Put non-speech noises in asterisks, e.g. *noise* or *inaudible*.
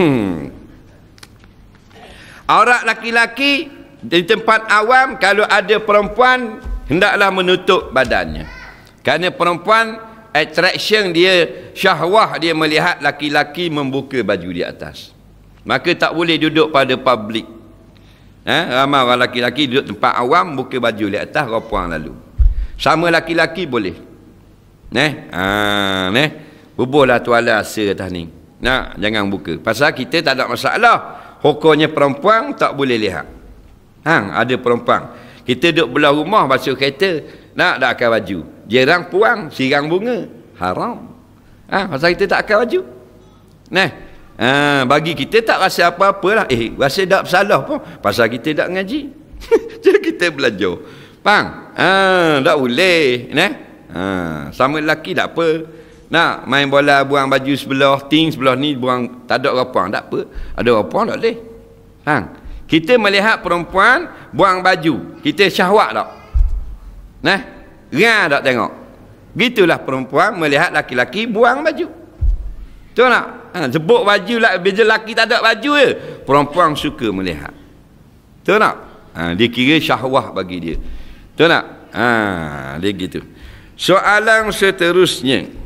Hmm. aurat laki-laki di tempat awam kalau ada perempuan hendaklah menutup badannya kerana perempuan attraction dia syahwah dia melihat laki-laki membuka baju di atas maka tak boleh duduk pada public eh? ramai orang laki-laki duduk tempat awam buka baju di atas orang puan lalu sama laki-laki boleh neh ah neh bubuhlah tuala asa atas ni Nah, jangan buka. Pasal kita tak ada masalah. Hukumnya perempuan tak boleh lihat. Hang, ada perempuan. Kita duduk belah rumah basuh kereta, nak dak akan baju. Jerang puang, sirang bunga. Haram. Ah, ha, pasal kita tak akan baju. Nah. Ha, bagi kita tak rasa apa-apalah. Eh, rasa tak salah pun pasal kita tak ngaji. *laughs* Jadi kita belajar. Pang, ah, ha, tak boleh, nah. Ha, sama lelaki tak apa. Nah main bola buang baju sebelah, ting sebelah ni buang tak ada rapuan, tak apa. Ada rapuan tak boleh. Faham? Kita melihat perempuan buang baju, kita syahwat tak? Nah, ngah tak tengok. Gitulah perempuan melihat laki-laki buang baju. Tu nak? Ha, sebut baju lah, beza laki tak ada baju je. Perempuan suka melihat. Tu nak? Ha, dia kira syahwah bagi dia. Tu nak? Ha, dia gitu. Soalan seterusnya.